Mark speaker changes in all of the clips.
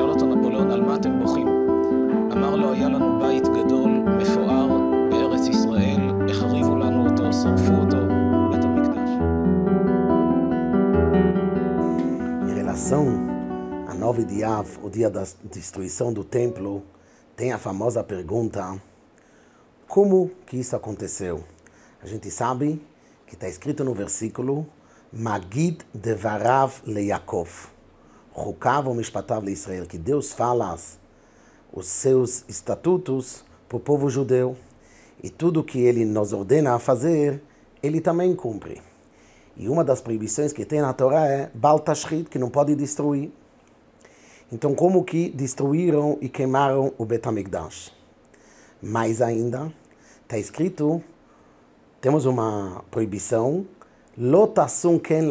Speaker 1: אותו נפוליאון, על מה אתם בוכים? אמר לו, היה לנו בית גדול, מפואר, בארץ ישראל, החריבו לנו אותו, שרפו אותו, בית המקדש. Em relação a nove de Av, o dia da destruição do templo, tem a famosa pergunta: como que isso aconteceu? A gente sabe que está escrito no versículo Magid Devarav Leyakov. Rukavam Ishpatav Israel, que Deus fala os seus estatutos para o povo judeu e tudo que ele nos ordena a fazer, ele também cumpre. E uma das proibições que tem na Torá é Bal Tashrit, que não pode destruir. Então, como que destruíram e queimaram o Betamigdash? Mais ainda, está escrito, temos uma proibição, Lotasun ken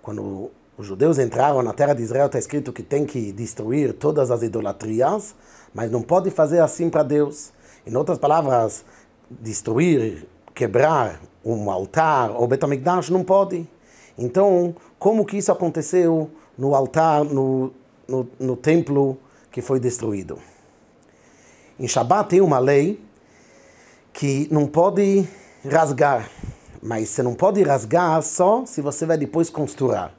Speaker 1: Quando os judeus entraram na terra de Israel, está escrito que tem que destruir todas as idolatrias, mas não pode fazer assim para Deus. Em outras palavras, destruir, quebrar um altar ou Betamigdash não pode. Então, como que isso aconteceu no altar, no, no, no templo que foi destruído? Em Shabat tem uma lei que não pode rasgar, mas você não pode rasgar só se você vai depois costurar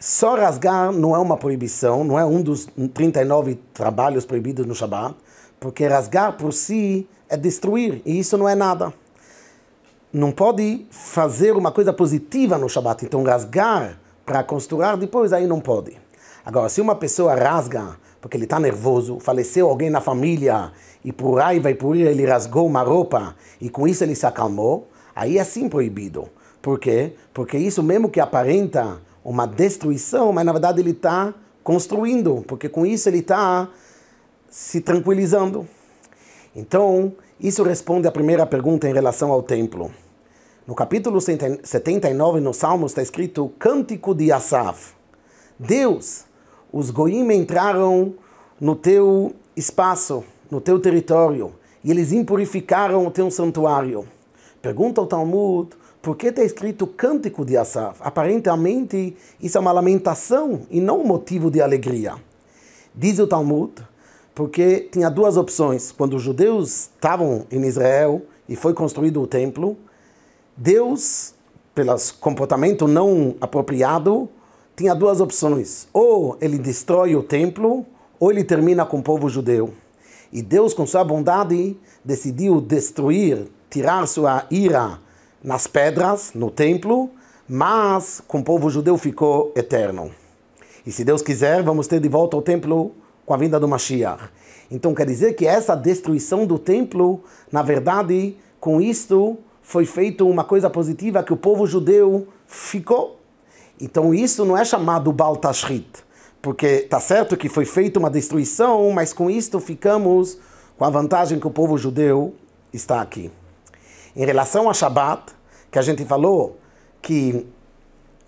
Speaker 1: só rasgar não é uma proibição, não é um dos 39 trabalhos proibidos no Shabat, porque rasgar por si é destruir, e isso não é nada. Não pode fazer uma coisa positiva no Shabat, então rasgar para costurar depois, aí não pode. Agora, se uma pessoa rasga porque ele está nervoso, faleceu alguém na família, e por raiva e por ira ele rasgou uma roupa, e com isso ele se acalmou, aí é sim proibido. Por quê? Porque isso mesmo que aparenta uma destruição, mas na verdade ele está construindo, porque com isso ele está se tranquilizando. Então, isso responde à primeira pergunta em relação ao templo. No capítulo 79, no Salmos, está escrito Cântico de Asaf. Deus, os goim entraram no teu espaço, no teu território, e eles impurificaram o teu santuário. Pergunta ao Talmud, porque está escrito cântico de Asaf. Aparentemente, isso é uma lamentação e não um motivo de alegria. Diz o Talmud, porque tinha duas opções. Quando os judeus estavam em Israel e foi construído o templo, Deus, pelo comportamento não apropriado, tinha duas opções. Ou ele destrói o templo, ou ele termina com o povo judeu. E Deus, com sua bondade, decidiu destruir, tirar sua ira nas pedras, no templo, mas com o povo judeu ficou eterno. E se Deus quiser, vamos ter de volta o templo com a vinda do Mashiach. Então quer dizer que essa destruição do templo, na verdade, com isto foi feito uma coisa positiva que o povo judeu ficou. Então isso não é chamado Baal porque tá certo que foi feita uma destruição, mas com isto ficamos com a vantagem que o povo judeu está aqui. Em relação a Shabat, que a gente falou que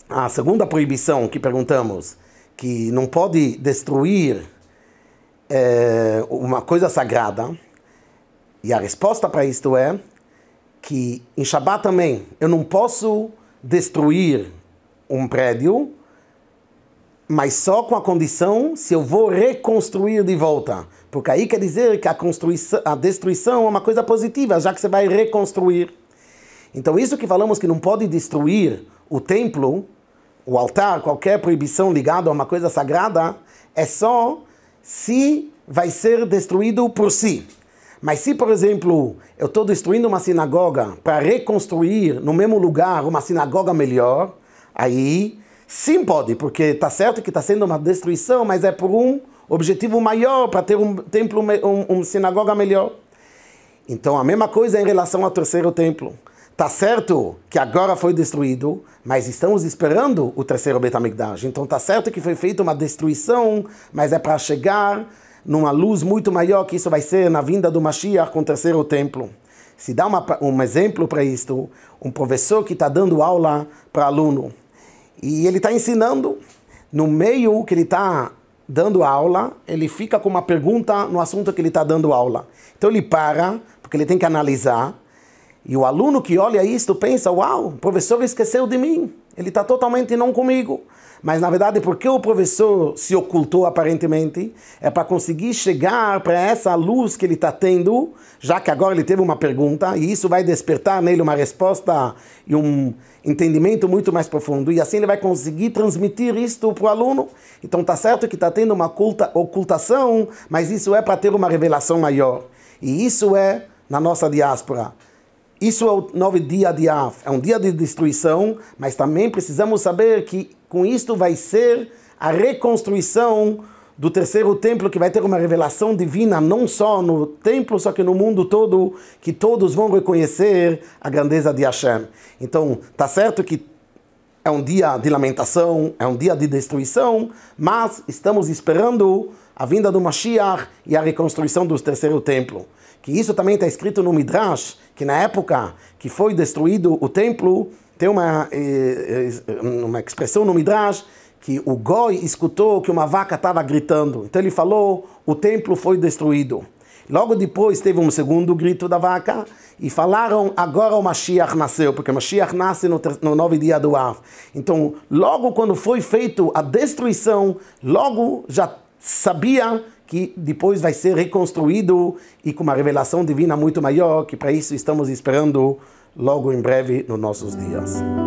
Speaker 1: a segunda proibição que perguntamos, que não pode destruir é, uma coisa sagrada, e a resposta para isto é que em Shabat também eu não posso destruir um prédio mas só com a condição se eu vou reconstruir de volta. Porque aí quer dizer que a, a destruição é uma coisa positiva, já que você vai reconstruir. Então, isso que falamos que não pode destruir o templo, o altar, qualquer proibição ligada a uma coisa sagrada, é só se vai ser destruído por si. Mas se, por exemplo, eu estou destruindo uma sinagoga para reconstruir no mesmo lugar uma sinagoga melhor, aí Sim, pode, porque está certo que está sendo uma destruição, mas é por um objetivo maior para ter um templo, um, um, sinagoga melhor. Então, a mesma coisa em relação ao terceiro templo. Está certo que agora foi destruído, mas estamos esperando o terceiro Betamigdash. Então, está certo que foi feita uma destruição, mas é para chegar numa luz muito maior, que isso vai ser na vinda do Mashiach com o terceiro templo. Se dá uma, um exemplo para isto, um professor que está dando aula para aluno e ele está ensinando, no meio que ele está dando aula, ele fica com uma pergunta no assunto que ele está dando aula. Então ele para, porque ele tem que analisar. E o aluno que olha isto pensa: uau, o professor esqueceu de mim, ele está totalmente não comigo. Mas na verdade, porque o professor se ocultou aparentemente, é para conseguir chegar para essa luz que ele está tendo, já que agora ele teve uma pergunta, e isso vai despertar nele uma resposta e um entendimento muito mais profundo, e assim ele vai conseguir transmitir isto para o aluno. Então tá certo que está tendo uma oculta, ocultação, mas isso é para ter uma revelação maior. E isso é na nossa diáspora. Isso é o nove dia de Av, é um dia de destruição, mas também precisamos saber que com isto vai ser a reconstrução do terceiro templo, que vai ter uma revelação divina, não só no templo, só que no mundo todo, que todos vão reconhecer a grandeza de Hashem. Então, tá certo que é um dia de lamentação, é um dia de destruição, mas estamos esperando a vinda do Mashiach e a reconstrução do terceiro templo. Que isso também está escrito no Midrash, que na época que foi destruído o templo, tem uma, eh, eh, uma expressão no Midrash que o Goi escutou que uma vaca estava gritando. Então ele falou: o templo foi destruído. Logo depois teve um segundo grito da vaca e falaram: agora o Mashiach nasceu, porque o Mashiach nasce no, no nove dia do Av. Então, logo quando foi feito a destruição, logo já sabia que depois vai ser reconstruído e com uma revelação divina muito maior, que para isso estamos esperando logo em breve nos nossos dias.